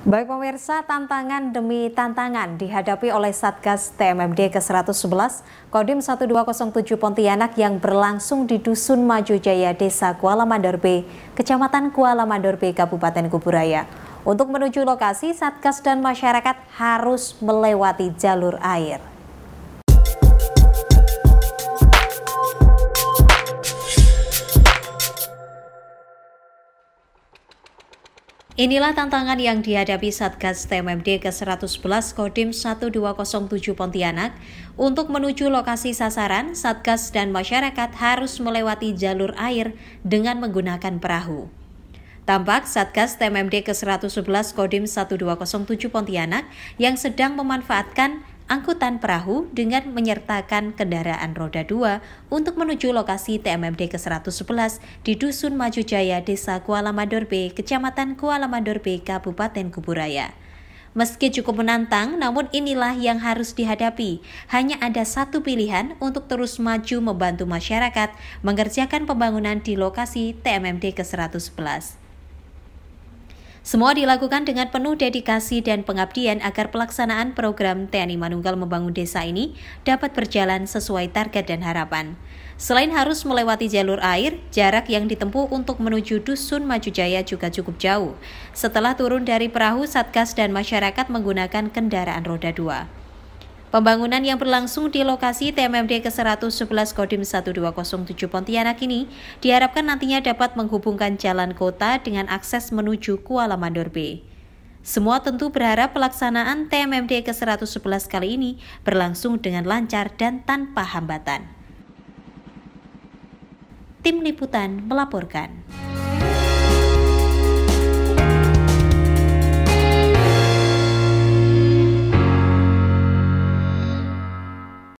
Baik pemirsa, tantangan demi tantangan dihadapi oleh Satgas TMMD ke-111 Kodim 1207 Pontianak yang berlangsung di Dusun Maju Jaya, Desa Kuala Mandor Kecamatan Kuala Mandor B, Kabupaten Kuburaya. Untuk menuju lokasi, Satgas dan masyarakat harus melewati jalur air. Inilah tantangan yang dihadapi Satgas TMMD ke-111 Kodim 1207 Pontianak. Untuk menuju lokasi sasaran, Satgas dan masyarakat harus melewati jalur air dengan menggunakan perahu. Tampak Satgas TMMD ke-111 Kodim 1207 Pontianak yang sedang memanfaatkan angkutan perahu dengan menyertakan kendaraan roda 2 untuk menuju lokasi TMMD ke-111 di Dusun Maju Jaya, Desa Kuala Mandor B, Kecamatan Kuala Mandor B, Kabupaten Kuburaya. Meski cukup menantang, namun inilah yang harus dihadapi. Hanya ada satu pilihan untuk terus maju membantu masyarakat mengerjakan pembangunan di lokasi TMMD ke-111. Semua dilakukan dengan penuh dedikasi dan pengabdian agar pelaksanaan program TNI Manunggal Membangun Desa ini dapat berjalan sesuai target dan harapan. Selain harus melewati jalur air, jarak yang ditempuh untuk menuju Dusun Maju Jaya juga cukup jauh. Setelah turun dari perahu, Satgas dan masyarakat menggunakan kendaraan roda dua. Pembangunan yang berlangsung di lokasi TMMD ke-111 Kodim 1207 Pontianak ini diharapkan nantinya dapat menghubungkan jalan kota dengan akses menuju Kuala Mandor B. Semua tentu berharap pelaksanaan TMMD ke-111 kali ini berlangsung dengan lancar dan tanpa hambatan. Tim Liputan melaporkan.